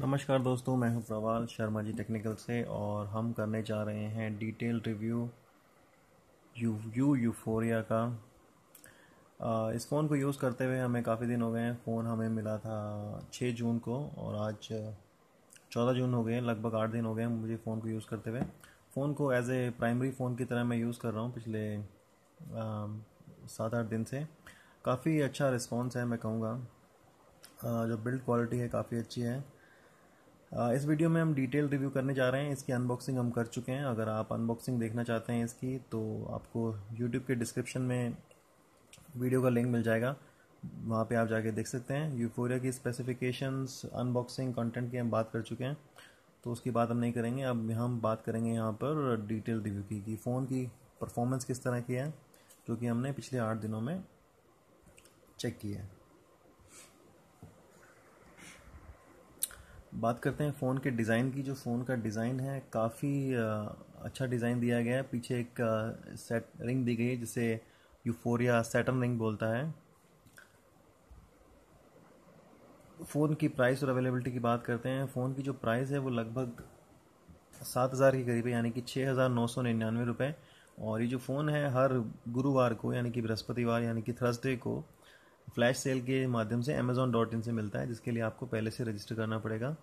नमस्कार दोस्तों मैं हूं प्रवाल शर्मा जी टेक्निकल से और हम करने जा रहे हैं detail review Yu Yu Yuphoria का आ, इस फ़ोन को यूज़ करते हुए हमें काफ़ी दिन हो गए हैं फ़ोन हमें मिला था छः जून को और आज चौदह जून हो गए लगभग आठ दिन हो गए मुझे फ़ोन को यूज़ करते हुए फ़ोन को एज ए प्राइमरी फ़ोन की तरह मैं यूज़ कर रहा हूँ पिछले सात आठ दिन से काफ़ी अच्छा रिस्पॉन्स है मैं कहूँगा जो बिल्ड क्वालिटी है काफ़ी अच्छी है इस वीडियो में हम डिटेल रिव्यू करने जा रहे हैं इसकी अनबॉक्सिंग हम कर चुके हैं अगर आप अनबॉक्सिंग देखना चाहते हैं इसकी तो आपको यूट्यूब के डिस्क्रिप्शन में वीडियो का लिंक मिल जाएगा वहाँ पे आप जाके देख सकते हैं यूफोरिया की स्पेसिफिकेशंस अनबॉक्सिंग कंटेंट की हम बात कर चुके हैं तो उसकी बात हम नहीं करेंगे अब हम बात करेंगे यहाँ पर डिटेल रिव्यू की कि फ़ोन की परफॉर्मेंस किस तरह की है जो कि हमने पिछले आठ दिनों में चेक की है बात करते हैं फ़ोन के डिज़ाइन की जो फ़ोन का डिज़ाइन है काफ़ी अच्छा डिज़ाइन दिया गया है पीछे एक सेट रिंग दी गई है जिसे यूफोरिया सेटन रिंग बोलता है फ़ोन की प्राइस और अवेलेबिलिटी की बात करते हैं फ़ोन की जो प्राइस है वो लगभग सात हज़ार के करीब है यानी कि छः हज़ार नौ सौ निन्यानवे रुपये और ये जो फ़ोन है हर गुरुवार को यानी कि बृहस्पतिवार यानी कि थर्सडे को फ्लैश सेल के माध्यम से अमेज़ोन डॉट इन से मिलता है जिसके लिए आपको पहले से रजिस्टर करना पड़ेगा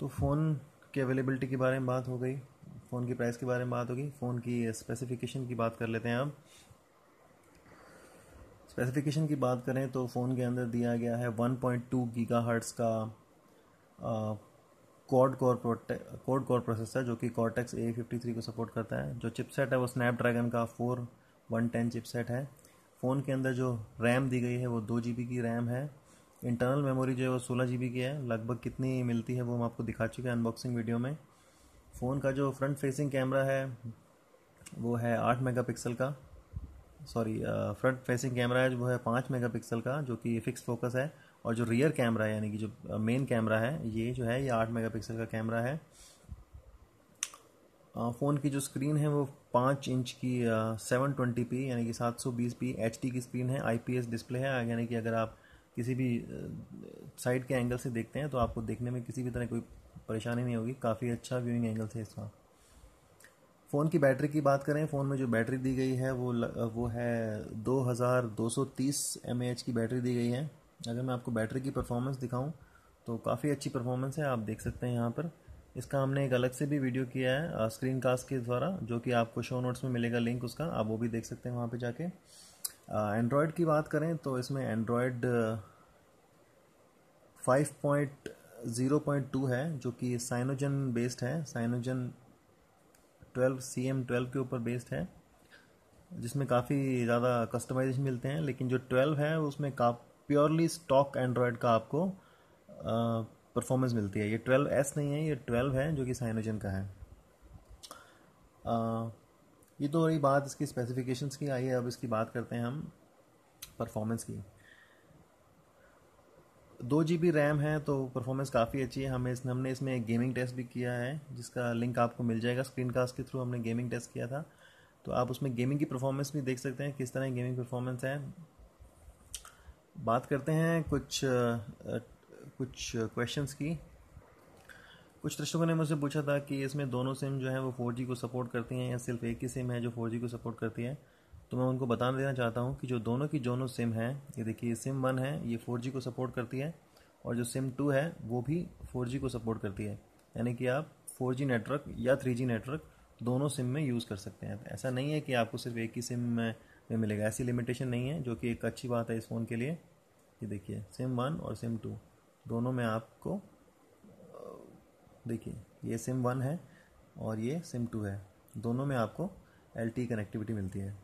तो फ़ोन की अवेलेबिलिटी के बारे में बात हो गई फ़ोन की प्राइस के बारे में बात होगी फ़ोन की स्पेसिफिकेशन की बात कर लेते हैं अब स्पेसिफिकेशन की बात करें तो फ़ोन के अंदर दिया गया है 1.2 पॉइंट टू गीगा हर्ट्स का quad core quad core processor जो कि कॉर्टेक्स ए फिफ्टी थ्री को सपोर्ट करता है जो चिपसेट है वो स्नैपड्रैगन का फोर वन टेन चिपसेट है फ़ोन के अंदर जो रैम दी गई है वो दो जी की रैम है इंटरनल मेमोरी जो है वो सोलह जी की है लगभग कितनी मिलती है वो हम आपको दिखा चुके हैं अनबॉक्सिंग वीडियो में फ़ोन का जो फ्रंट फेसिंग कैमरा है वो है आठ मेगापिक्सल का सॉरी फ्रंट फेसिंग कैमरा है वो है पाँच मेगापिक्सल का जो कि फिक्स फोकस है और जो रियर कैमरा है यानी कि जो मेन कैमरा है ये जो है ये आठ मेगापिक्सल का कैमरा है फ़ोन की जो स्क्रीन है वो पाँच इंच की सेवन ट्वेंटी पी यानी कि सात सौ बीस पी एच डी की स्क्रीन है आई पी एस डिस्प्ले है यानी कि अगर आप किसी भी साइड के एंगल से देखते हैं तो आपको देखने में किसी भी तरह कोई परेशानी नहीं होगी काफ़ी अच्छा व्यूइंग एंगल से इसका फ़ोन की बैटरी की बात करें फ़ोन में जो बैटरी दी गई है वो ल, वो है दो दो हज़ार सौ तीस एम एच की बैटरी दी गई है अगर मैं आपको बैटरी की परफॉर्मेंस दिखाऊं तो काफ़ी अच्छी परफॉर्मेंस है आप देख सकते हैं यहाँ पर इसका हमने एक अलग से भी वीडियो किया है स्क्रीन कास्ट के द्वारा जो कि आपको शो नोट्स में मिलेगा लिंक उसका आप वो भी देख सकते हैं वहाँ पे जाके एंड्रॉयड की बात करें तो इसमें Android five point zero point two है जो कि साइनोजन बेस्ड है Cyanogen twelve C M twelve के ऊपर बेस्ड है जिसमें काफ़ी ज़्यादा कस्टमाइजेशन मिलते हैं लेकिन जो ट्वेल्व है उसमें का प्योरली स्टॉक एंड्रॉयड का आपको परफॉर्मेंस मिलती है ये ट्वेल्व एस नहीं है ये ट्वेल्व है जो कि साइनोजन का है आ, ये तो रही बात इसकी स्पेसिफिकेशंस की आई है अब इसकी बात करते हैं हम परफॉर्मेंस की दो जी बी रैम है तो परफॉर्मेंस काफ़ी अच्छी है हमें इस हमने इसमें एक गेमिंग टेस्ट भी किया है जिसका लिंक आपको मिल जाएगा स्क्रीन कास्ट के थ्रू हमने गेमिंग टेस्ट किया था तो आप उसमें गेमिंग की परफॉर्मेंस भी देख सकते हैं किस तरह गेमिंग परफॉर्मेंस है बात करते हैं कुछ कुछ क्वेश्चंस की कुछ दर्शकों ने मुझसे पूछा था कि इसमें दोनों सिम जो है वो फोर को सपोर्ट करती हैं या सिर्फ एक ही सिम है जो फोर को सपोर्ट करती है तो मैं उनको बता देना चाहता हूँ कि जो दोनों की दोनों सिम हैं ये देखिए सिम वन है ये फोर को सपोर्ट करती है और जो सिम टू है वो भी फोर को सपोर्ट करती है यानी कि आप फोर नेटवर्क या थ्री नेटवर्क दोनों सिम में यूज़ कर सकते हैं ऐसा नहीं है कि आपको सिर्फ एक ही सिम में मिलेगा ऐसी लिमिटेशन नहीं है जो कि एक अच्छी बात है इस फ़ोन के लिए ये देखिए सिम वन और सिम टू दोनों में आपको देखिए ये सिम वन है और ये सिम टू है दोनों में आपको एल कनेक्टिविटी मिलती है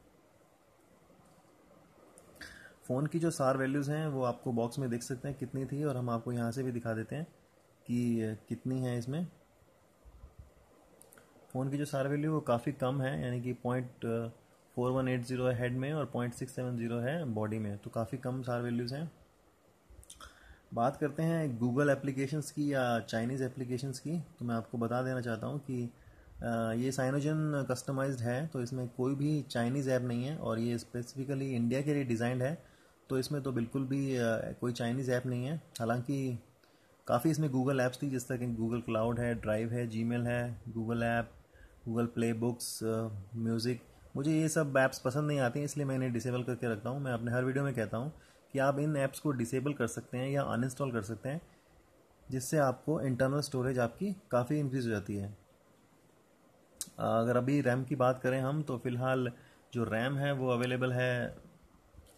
फ़ोन की जो सार वैल्यूज़ हैं वो आपको बॉक्स में देख सकते हैं कितनी थी और हम आपको यहाँ से भी दिखा देते हैं कि कितनी है इसमें फ़ोन की जो सार वैल्यू वो काफ़ी कम है यानी कि point four one eight zero है हेड में और पॉइंट सिक्स सेवन ज़ीरो है बॉडी में तो काफ़ी कम सार वैल्यूज़ हैं बात करते हैं गूगल एप्लीकेशंस की या चाइनीज़ एप्लीकेशंस की तो मैं आपको बता देना चाहता हूँ कि ये साइनोजन कस्टमाइज्ड है तो इसमें कोई भी चाइनीज़ ऐप नहीं है और ये स्पेसिफिकली इंडिया के लिए डिज़ाइंड है तो इसमें तो बिल्कुल भी कोई चाइनीज़ ऐप नहीं है हालांकि काफ़ी इसमें गूगल ऐप्स थी जिस तरह के गूगल क्लाउड है ड्राइव है जी है Google app Google Play Books music मुझे ये सब ऐप्स पसंद नहीं आती इसलिए मैं इन्हें डिसेबल करके रखता हूँ मैं अपने हर वीडियो में कहता हूँ कि आप इन ऐप्स को डिसेबल कर सकते हैं या अनइंस्टॉल कर सकते हैं जिससे आपको इंटरनल स्टोरेज आपकी काफ़ी इंक्रीज़ हो जाती है अगर अभी रैम की बात करें हम तो फ़िलहाल जो रैम है वो अवेलेबल है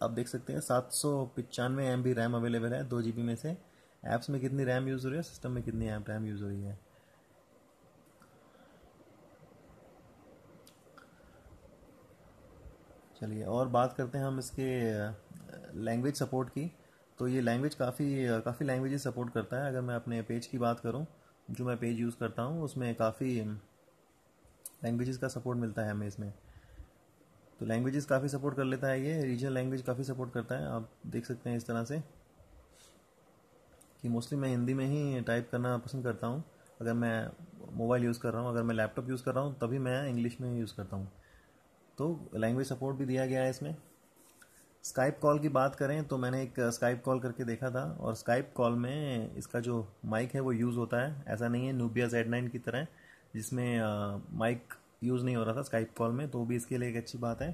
आप देख सकते हैं सात सौ पचानवे एम बी रैम अवेलेबल है दो जी बी में से ऐप्स में कितनी रैम यूज़ हो रही है सिस्टम में कितनी रैम यूज़ हो रही है चलिए और बात करते हैं हम इसके लैंग्वेज सपोर्ट की तो ये लैंग्वेज काफ़ी काफ़ी लैंग्वेज सपोर्ट करता है अगर मैं अपने पेज की बात करूँ जो मैं पेज यूज़ करता हूँ उसमें काफ़ी लैंग्वेजेस का सपोर्ट मिलता है हमें इसमें तो लैंग्वेजेस काफ़ी सपोर्ट कर लेता है ये रीजनल लैंग्वेज काफ़ी सपोर्ट करता है आप देख सकते हैं इस तरह से कि मोस्टली मैं हिंदी में ही टाइप करना पसंद करता हूँ अगर मैं मोबाइल यूज़ कर रहा हूँ अगर मैं लैपटॉप यूज़ कर रहा हूँ तभी मैं इंग्लिश में यूज़ करता हूँ तो लैंग्वेज सपोर्ट भी दिया गया है इसमें स्काइप कॉल की बात करें तो मैंने एक स्काइप uh, कॉल करके देखा था और स्काइप कॉल में इसका जो माइक है वो यूज़ होता है ऐसा नहीं है नूबिया जेड नाइन की तरह जिसमें माइक uh, यूज़ नहीं हो रहा था स्काइप कॉल में तो भी इसके लिए एक अच्छी बात है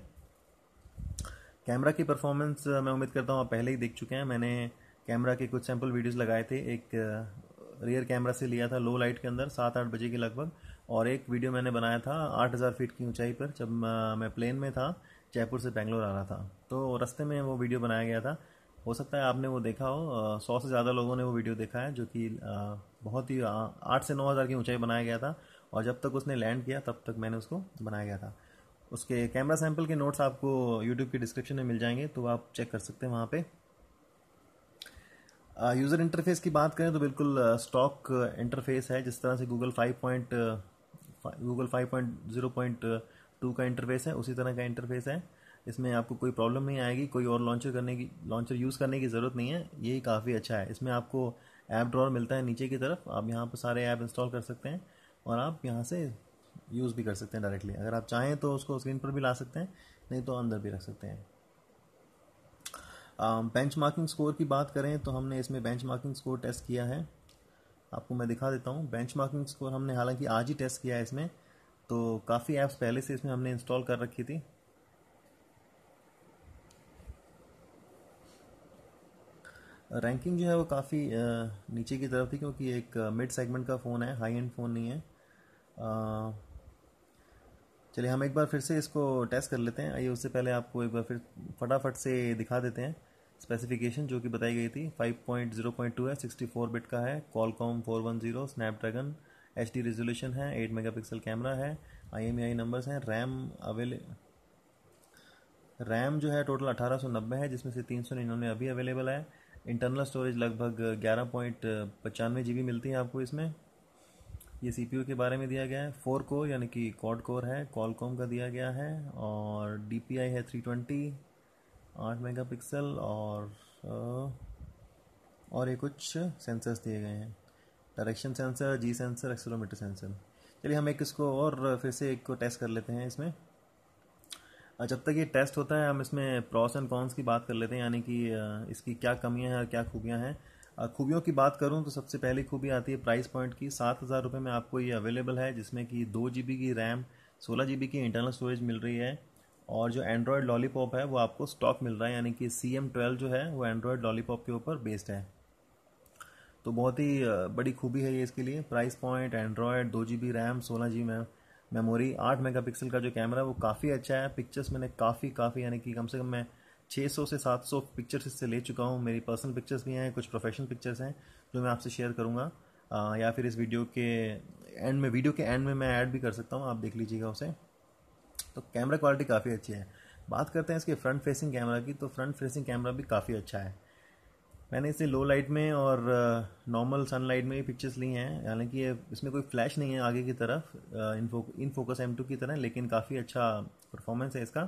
कैमरा की परफॉर्मेंस uh, मैं उम्मीद करता हूँ आप पहले ही देख चुके हैं मैंने कैमरा के कुछ सैम्पल वीडियोज़ लगाए थे एक रियर कैमरा से लिया था लो लाइट के अंदर सात आठ बजे के लगभग और एक वीडियो मैंने बनाया था आठ हज़ार फीट की ऊंचाई पर जब मैं प्लेन में था जयपुर से बेंगलोर आ रहा था तो रास्ते में वो वीडियो बनाया गया था हो सकता है आपने वो देखा हो सौ से ज़्यादा लोगों ने वो वीडियो देखा है जो कि बहुत ही आठ से नौ हज़ार की ऊंचाई बनाया गया था और जब तक उसने लैंड किया तब तक मैंने उसको बनाया गया था उसके कैमरा सैम्पल के नोट्स आपको यूट्यूब के डिस्क्रिप्शन में मिल जाएंगे तो आप चेक कर सकते हैं वहाँ पे यूज़र इंटरफेस की बात करें तो बिल्कुल स्टॉक इंटरफेस है जिस तरह से Google five point Google five point zero point two का इंटरफेस है उसी तरह का इंटरफेस है इसमें आपको कोई प्रॉब्लम नहीं आएगी कोई और लॉन्चर करने की लॉन्चर यूज़ करने की ज़रूरत नहीं है ये काफ़ी अच्छा है इसमें आपको ऐप ड्रॉर मिलता है नीचे की तरफ आप यहाँ पर सारे ऐप इंस्टॉल कर सकते हैं और आप यहाँ से यूज़ भी कर सकते हैं डायरेक्टली अगर आप चाहें तो उसको स्क्रीन पर भी ला सकते हैं नहीं तो अंदर भी रख सकते हैं बेंच मार्किंग स्कोर की बात करें तो हमने इसमें बेंच मार्किंग स्कोर टेस्ट किया है आपको मैं दिखा देता हूँ बेंच मार्किंग स्कोर हमने हालांकि आज ही टेस्ट किया है इसमें तो काफ़ी ऐप्स पहले से इसमें हमने इंस्टॉल कर रखी थी रैंकिंग जो है वो काफ़ी नीचे की तरफ थी क्योंकि एक मिड सेगमेंट का फ़ोन है हाई एंड फ़ोन नहीं है चलिए हम एक बार फिर से इसको टेस्ट कर लेते हैं आइए उससे पहले आपको एक बार फिर फटाफट से दिखा देते हैं स्पेसिफिकेशन जो कि बताई गई थी 5.0.2 है 64 बिट का है Qualcomm 410 Snapdragon H D resolution है एट मेगा पिक्सल कैमरा है आई एम आई नंबर्स हैं रैम अवेले रैम जो है टोटल अठारह सौ नब्बे है जिसमें से तीन सौ निन्यानवे अभी अवेलेबल है इंटरनल स्टोरेज लगभग ग्यारह पॉइंट पचानवे जी बी मिलती है आपको इसमें ये सी पी यू के बारे में दिया गया है फोर कोर यानी कि कॉड कोर है कॉलकॉम का दिया गया है और डी पी आई है थ्री ट्वेंटी आठ मेगा पिक्सल और और ये कुछ सेंसर्स दिए गए हैं direction sensor G sensor accelerometer sensor चलिए हम एक इसको और फिर से एक को टेस्ट कर लेते हैं इसमें जब तक ये टेस्ट होता है हम इसमें प्रॉस एंड कॉन्स की बात कर लेते हैं यानी कि इसकी क्या कमियां हैं और क्या खूबियां हैं खूबियों की बात करूं तो सबसे पहली खूबी आती है प्राइस पॉइंट की सात हज़ार रुपये में आपको ये अवेलेबल है जिसमें कि दो जी बी की रैम सोलह जी बी की इंटरनल स्टोरेज मिल रही है और जो एंड्रॉयड लॉलीपॉप है वो आपको स्टॉक मिल रहा है यानी कि सी एम ट्वेल्व जो है वो एंड्रॉयड लॉलीपॉप के ऊपर बेस्ड है तो बहुत ही बड़ी खूबी है ये इसके लिए प्राइस पॉइंट एंड्रॉयड दो जी बी रैम सोलह जी मैम मेमोरी आठ पिक्सल का जो कैमरा है वो काफ़ी अच्छा है पिक्चर्स मैंने काफ़ी काफ़ी यानी कि कम से कम मैं 600 से 700 पिक्चर्स इससे ले चुका हूँ मेरी पर्सनल पिक्चर्स भी हैं कुछ प्रोफेशनल पिक्चर्स हैं जो मैं आपसे शेयर करूँगा या फिर इस वीडियो के एंड में वीडियो के एंड में मैं ऐड भी कर सकता हूँ आप देख लीजिएगा उसे तो कैमरा क्वालिटी काफ़ी अच्छी है बात करते हैं इसके फ्रंट फेसिंग कैमरा की तो फ्रंट फेसिंग कैमरा भी काफ़ी अच्छा है मैंने इसे लो लाइट में और नॉर्मल सन लाइट में ही पिक्चर्स ली हैं हालांकि ये इसमें कोई फ्लैश नहीं है आगे की तरफ इन फोकस एम टू की तरह लेकिन काफ़ी अच्छा परफॉर्मेंस है इसका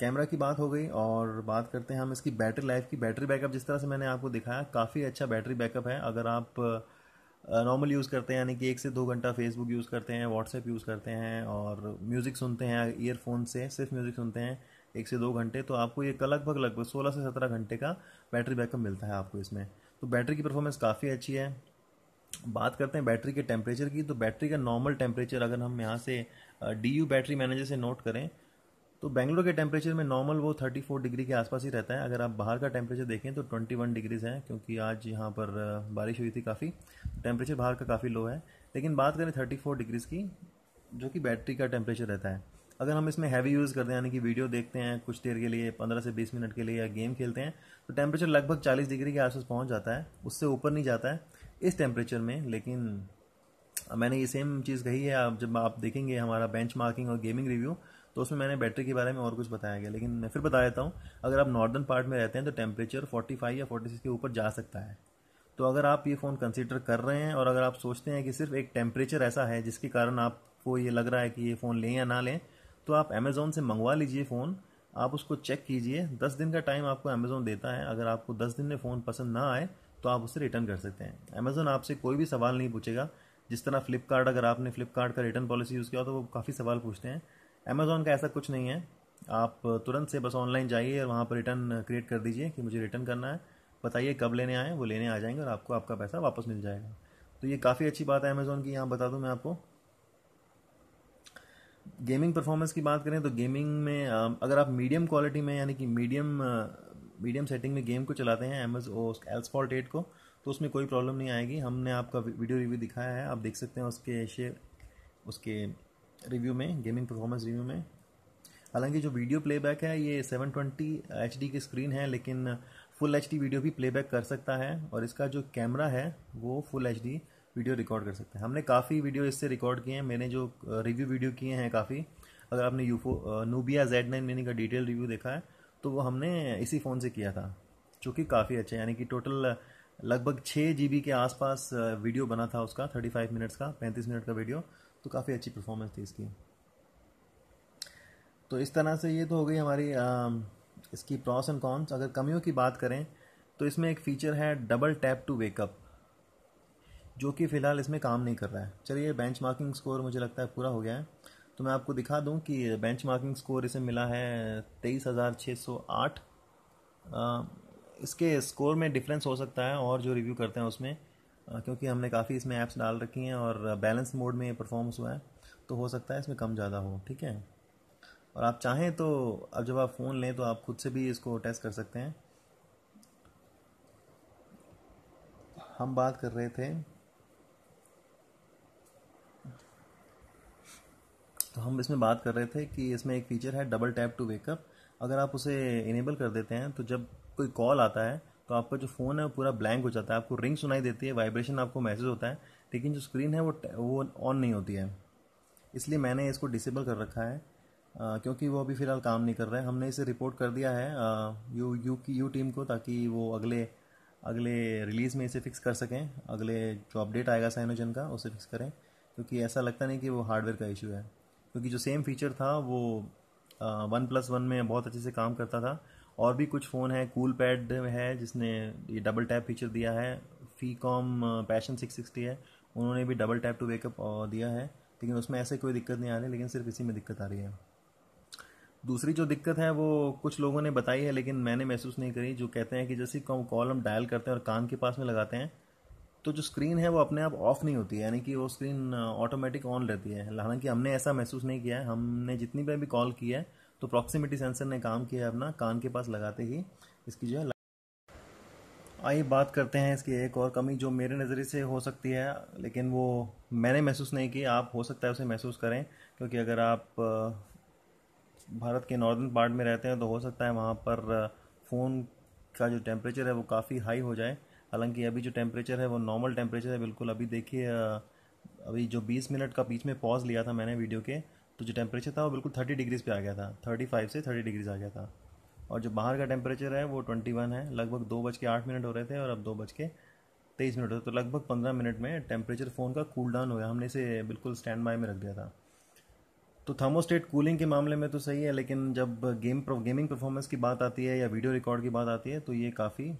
कैमरा um, की बात हो गई और बात करते हैं हम इसकी बैटरी लाइफ की बैटरी बैकअप जिस तरह से मैंने आपको दिखाया काफ़ी अच्छा बैटरी बैकअप है अगर आप नॉर्मल uh, यूज़ करते हैं यानी कि एक से दो घंटा फेसबुक यूज़ करते हैं व्हाट्सएप यूज़ करते हैं और म्यूज़िक सुनते हैं ईयरफोन से सिर्फ म्यूज़िक सुनते हैं एक से दो घंटे तो आपको ये लगभग लगभग सोलह से सत्रह घंटे का बैटरी बैकअप मिलता है आपको इसमें तो बैटरी की परफॉर्मेंस काफ़ी अच्छी है बात करते हैं बैटरी के टेम्परेचर की तो बैटरी का नॉर्मल टेम्परेचर अगर हम यहाँ से डी यू बैटरी मैनेजर से नोट करें तो बेंगलोर के टेम्परेचर में नॉर्मल वो 34 डिग्री के आसपास ही रहता है अगर आप बाहर का टेम्परेचर देखें तो 21 डिग्रीज है क्योंकि आज यहाँ पर बारिश हुई थी काफ़ी टेम्परेचर बाहर का काफ़ी लो है लेकिन बात करें 34 डिग्रीज़ की जो कि बैटरी का टेम्परेचर रहता है अगर हम इसमें हैवी यूज़ करते हैं यानी कि वीडियो देखते हैं कुछ देर के लिए पंद्रह से बीस मिनट के लिए या गेम खेलते हैं तो टेम्परेचर लगभग चालीस डिग्री के आसपास पहुँच जाता है उससे ऊपर नहीं जाता है इस टेम्परेचर में लेकिन मैंने ये सेम चीज़ कही है आप जब आप देखेंगे हमारा बेंच मार्किंग और गेमिंग रिव्यू तो उसमें मैंने बैटरी के बारे में और कुछ बताया गया लेकिन मैं फिर बता देता हूँ अगर आप नॉर्दर्न पार्ट में रहते हैं तो टेम्परेचर 45 या 46 के ऊपर जा सकता है तो अगर आप ये फ़ोन कंसिडर कर रहे हैं और अगर आप सोचते हैं कि सिर्फ एक टेम्परेचर ऐसा है जिसके कारण आपको ये लग रहा है कि ये फ़ोन लें या ना लें तो आप अमेज़ोन से मंगवा लीजिए फ़ोन आप उसको चेक कीजिए दस दिन का टाइम आपको अमेज़ोन देता है अगर आपको दस दिन में फ़ोन पसंद ना आए तो आप उसे रिटर्न कर सकते हैं अमेज़ोन आपसे कोई भी सवाल नहीं पूछेगा जिस तरह फ्लिपकार्ट अगर आपने फ्लिपकार्ट का रिटर्न पॉलिसी यूज़ किया तो वो काफ़ी सवाल पूछते हैं अमेज़ोन का ऐसा कुछ नहीं है आप तुरंत से बस ऑनलाइन जाइए और वहाँ पर रिटर्न क्रिएट कर दीजिए कि मुझे रिटर्न करना है बताइए कब लेने आए वो लेने आ जाएंगे और आपको आपका पैसा वापस मिल जाएगा तो ये काफ़ी अच्छी बात है अमेज़ोन की यहाँ बता दूँ मैं आपको गेमिंग परफॉर्मेंस की बात करें तो गेमिंग में अगर आप मीडियम क्वालिटी में यानी कि मीडियम मीडियम सेटिंग में गेम को चलाते हैं M S O asphalt eight को तो उसमें कोई प्रॉब्लम नहीं आएगी हमने आपका वीडियो रिव्यू दिखाया है आप देख सकते हैं उसके शेयर उसके रिव्यू में गेमिंग परफॉर्मेंस रिव्यू में हालांकि जो वीडियो प्लेबैक है ये 720 ट्वेंटी की स्क्रीन है लेकिन फुल एच वीडियो भी प्लेबैक कर सकता है और इसका जो कैमरा है वो फुल एच वीडियो रिकॉर्ड कर सकते हैं हमने काफ़ी वीडियो इससे रिकॉर्ड किए हैं मैंने जो रिव्यू वीडियो किए हैं काफ़ी अगर आपने यूफो नूबिया जेड नाइन मिनी का डिटेल रिव्यू देखा है तो वो हमने इसी फ़ोन से किया था जो कि काफ़ी अच्छा यानी कि टोटल लगभग छः जी के आसपास वीडियो बना था उसका थर्टी फाइव मिनट्स का पैंतीस मिनट का वीडियो तो काफ़ी अच्छी परफॉर्मेंस थी इसकी तो इस तरह से ये तो हो गई हमारी आ, इसकी प्रॉस एंड कॉन्स अगर कमियों की बात करें तो इसमें एक फ़ीचर है डबल टैप टू वेकअप जो कि फ़िलहाल इसमें काम नहीं कर रहा है चलिए बेंच मार्किंग स्कोर मुझे लगता है पूरा हो गया है तो मैं आपको दिखा दूं कि बेंच मार्किंग स्कोर इसे मिला है तेईस हज़ार छः सौ आठ इसके स्कोर में डिफरेंस हो सकता है और जो रिव्यू करते हैं उसमें क्योंकि हमने काफ़ी इसमें ऐप्स डाल रखी हैं और बैलेंस मोड में परफॉर्मेंस हुआ है तो हो सकता है इसमें कम ज़्यादा हो ठीक है और आप चाहें तो अब जब आप फ़ोन लें तो आप खुद से भी इसको टेस्ट कर सकते हैं हम बात कर रहे थे तो हम इसमें बात कर रहे थे कि इसमें एक फीचर है डबल टैप टू वेकअप अगर आप उसे इनेबल कर देते हैं तो जब कोई कॉल आता है तो आपका जो फ़ोन है वो पूरा ब्लैंक हो जाता है आपको रिंग सुनाई देती है वाइब्रेशन आपको मैसेज होता है लेकिन जो स्क्रीन है वो वो ऑन नहीं होती है इसलिए मैंने इसको डिसेबल कर रखा है आ, क्योंकि वो अभी फ़िलहाल काम नहीं कर रहा है हमने इसे रिपोर्ट कर दिया है आ, यू यू की यू टीम को ताकि वो अगले अगले रिलीज़ में इसे फिक्स कर सकें अगले जो अपडेट आएगा साइनोजन का उसे फिक्स करें क्योंकि ऐसा लगता नहीं कि वो हार्डवेयर का इशू है क्योंकि जो सेम फीचर था वो वन प्लस वन में बहुत अच्छे से काम करता था और भी कुछ फ़ोन है कूल पैड है जिसने ये डबल टैप फीचर दिया है फी कॉम पैशन सिक्स सिक्सटी है उन्होंने भी डबल टैप टू वेकअप दिया है लेकिन उसमें ऐसे कोई दिक्कत नहीं आ रही लेकिन सिर्फ इसी में दिक्कत आ रही है दूसरी जो दिक्कत है वो कुछ लोगों ने बताई है लेकिन मैंने महसूस नहीं करी जो कहते हैं कि जैसे कॉल हम डायल करते हैं और कान के पास में लगाते हैं तो जो स्क्रीन है वो अपने आप ऑफ नहीं होती है यानी कि वो स्क्रीन ऑटोमेटिक ऑन रहती है हालांकि हमने ऐसा महसूस नहीं किया है हमने जितनी बार भी कॉल किया है तो प्रॉक्सिमिटी सेंसर ने काम किया है अपना कान के पास लगाते ही इसकी जो है आइए बात करते हैं इसकी एक और कमी जो मेरे नज़रिए से हो सकती है लेकिन वो मैंने महसूस नहीं की आप हो सकता है उसे महसूस करें क्योंकि अगर आप भारत के नॉर्दर्न पार्ट में रहते हैं तो हो सकता है वहाँ पर फ़ोन का जो टेम्परेचर है वो काफ़ी हाई हो जाए हालांकि अभी जो टेम्परेचर है वो नॉर्मल टेम्परेचर है बिल्कुल अभी देखिए अभी जो 20 मिनट का बीच में पॉज लिया था मैंने वीडियो के तो जो टेम्परेचर था वो बिल्कुल 30 डिग्रीज पे आ गया था 35 से 30 डिग्रीज आ गया था और जो बाहर का टेम्परेचर है वो 21 है लगभग दो बज के आठ मिनट हो रहे थे और अब दो बज के तेईस मिनट हो तो लगभग पंद्रह मिनट में टेम्परेचर फ़ोन का कूल डाउन हो गया हमने इसे बिल्कुल स्टैंड बाय में रख दिया था तो थर्मोस्टेट कूलिंग के मामले में तो सही है लेकिन जब गेम गेमिंग परफॉर्मेंस की बात आती है या वीडियो रिकॉर्ड की बात आती है तो ये काफ़ी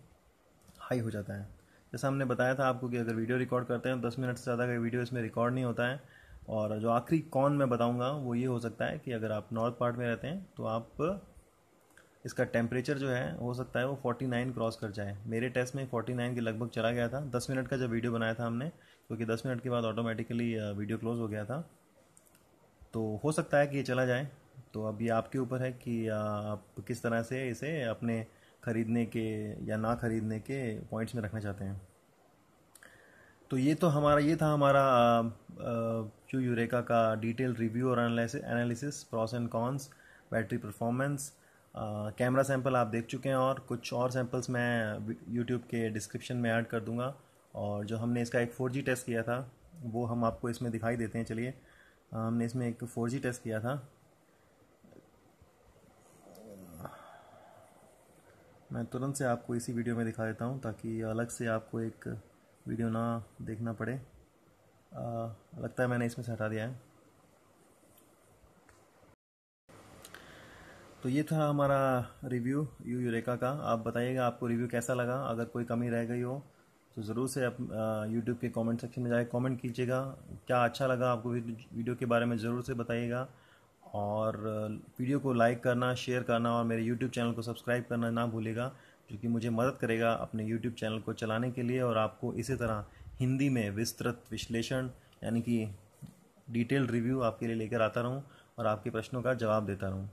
हाई हो जाता है जैसा हमने बताया था आपको कि अगर वीडियो रिकॉर्ड करते हैं तो दस मिनट से ज़्यादा का वीडियो इसमें रिकॉर्ड नहीं होता है और जो आखिरी कौन मैं बताऊंगा वो ये हो सकता है कि अगर आप नॉर्थ पार्ट में रहते हैं तो आप इसका टेम्परेचर जो है हो सकता है वो 49 क्रॉस कर जाए मेरे टेस्ट में 49 के लगभग चला गया था 10 मिनट का जब वीडियो बनाया था हमने क्योंकि दस 10 मिनट के बाद ऑटोमेटिकली वीडियो क्लोज हो गया था तो हो सकता है कि ये चला जाए तो अब ये आपके ऊपर है कि आप किस तरह से इसे अपने ख़रीदने के या ना ख़रीदने के पॉइंट्स में रखना चाहते हैं तो ये तो हमारा ये था हमारा क्यू यूरेका का डिटेल रिव्यू और analysis pros and cons battery performance camera sample आप देख चुके हैं और कुछ और सैम्पल्स मैं यूट्यूब के डिस्क्रिप्शन में ऐड कर दूंगा और जो हमने इसका एक फोर टेस्ट किया था वो हम आपको इसमें दिखाई देते हैं चलिए हमने इसमें एक फोर टेस्ट किया था मैं तुरंत से आपको इसी वीडियो में दिखा देता हूँ ताकि अलग से आपको एक वीडियो ना देखना पड़े आ, लगता है मैंने इसमें से हटा दिया है तो ये था हमारा रिव्यू यू यूरेका का आप बताइएगा आपको रिव्यू कैसा लगा अगर कोई कमी रह गई हो तो ज़रूर से आप यूट्यूब के कमेंट सेक्शन में जाए कमेंट कीजिएगा क्या अच्छा लगा आपको वीडियो के बारे में ज़रूर से बताइएगा और वीडियो को लाइक करना शेयर करना और मेरे यूट्यूब चैनल को सब्सक्राइब करना ना भूलेगा जो कि मुझे मदद करेगा अपने यूट्यूब चैनल को चलाने के लिए और आपको इसी तरह हिंदी में विस्तृत विश्लेषण यानी कि डिटेल रिव्यू आपके लिए लेकर आता रहूँ और आपके प्रश्नों का जवाब देता रहूँ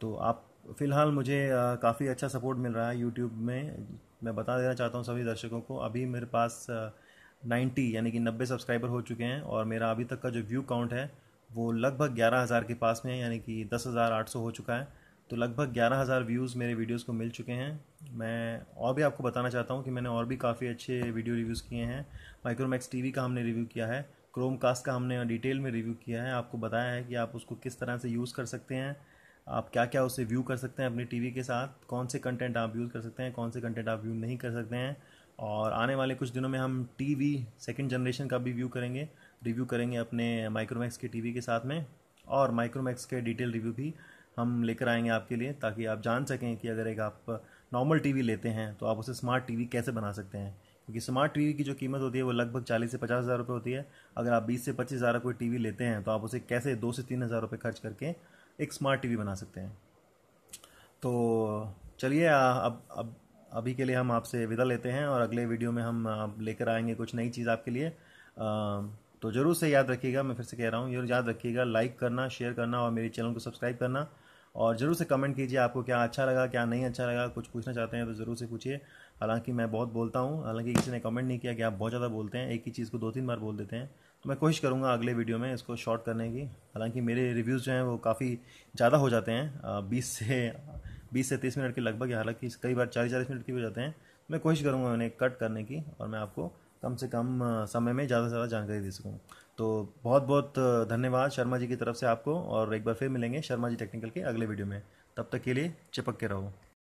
तो आप फ़िलहाल मुझे काफ़ी अच्छा सपोर्ट मिल रहा है यूट्यूब में मैं बता देना चाहता हूँ सभी दर्शकों को अभी मेरे पास नाइन्टी यानी कि नब्बे सब्सक्राइबर हो चुके हैं और मेरा अभी तक का जो व्यू काउंट है वो लगभग ग्यारह हज़ार के पास में है यानी कि दस हज़ार आठ सौ हो चुका है तो लगभग ग्यारह हज़ार व्यूज़ मेरे वीडियोज़ को मिल चुके हैं मैं और भी आपको बताना चाहता हूँ कि मैंने और भी काफ़ी अच्छे वीडियो रिव्यूज़ किए हैं माइक्रोमैक्स टी का हमने रिव्यू किया है क्रोम कास्ट का हमने डिटेल में रिव्यू किया है आपको बताया है कि आप उसको किस तरह से यूज़ कर सकते हैं आप क्या क्या उसे व्यू कर सकते हैं अपनी टीवी के साथ कौन से कंटेंट आप यूज़ कर सकते हैं कौन से कंटेंट आप व्यू नहीं कर सकते हैं और आने वाले कुछ दिनों में हम टीवी सेकंड जनरेशन का भी व्यू करेंगे रिव्यू करेंगे अपने माइक्रोमैक्स के टीवी के साथ में और माइक्रोमैक्स के डिटेल रिव्यू भी हम लेकर आएंगे आपके लिए ताकि आप जान सकें कि अगर एक आप नॉर्मल टीवी लेते हैं तो आप उसे स्मार्ट टीवी कैसे बना सकते हैं क्योंकि स्मार्ट टीवी की जो कीमत होती है वो लगभग चालीस से पचास हज़ार रुपये होती है अगर आप बीस से पच्चीस हज़ार कोई टीवी लेते हैं तो आप उसे कैसे दो से तीन हज़ार रुपये खर्च करके एक स्मार्ट टीवी बना सकते हैं तो चलिए अब अब अभी के लिए हम आपसे विदा लेते हैं और अगले वीडियो में हम लेकर आएंगे कुछ नई चीज़ आपके लिए आ, तो ज़रूर से याद रखिएगा मैं फिर से कह रहा हूँ जरूर याद रखिएगा लाइक करना शेयर करना और मेरे चैनल को सब्सक्राइब करना और ज़रूर से कमेंट कीजिए आपको क्या अच्छा लगा क्या नहीं अच्छा लगा कुछ पूछना चाहते हैं तो ज़रूर से पूछिए हालांकि मैं बहुत बोलता हूँ हालांकि किसी ने कमेंट नहीं किया कि आप बहुत ज़्यादा बोलते हैं एक ही चीज़ को दो तीन बार बोल देते हैं तो मैं कोशिश करूँगा अगले वीडियो में इसको शॉर्ट करने की हालांकि मेरे रिव्यूज़ जो हैं वो काफ़ी ज़्यादा हो जाते हैं बीस से बीस से तीस मिनट के लगभग हालांकि कई बार चालीस चालीस मिनट के हो जाते हैं मैं कोशिश करूँगा उन्हें कट करने की और मैं आपको कम से कम समय में ज़्यादा से ज़्यादा जानकारी दे सकूँ तो बहुत बहुत धन्यवाद शर्मा जी की तरफ से आपको और एक बार फिर मिलेंगे शर्मा जी टेक्निकल के अगले वीडियो में तब तक के लिए चिपक के रहो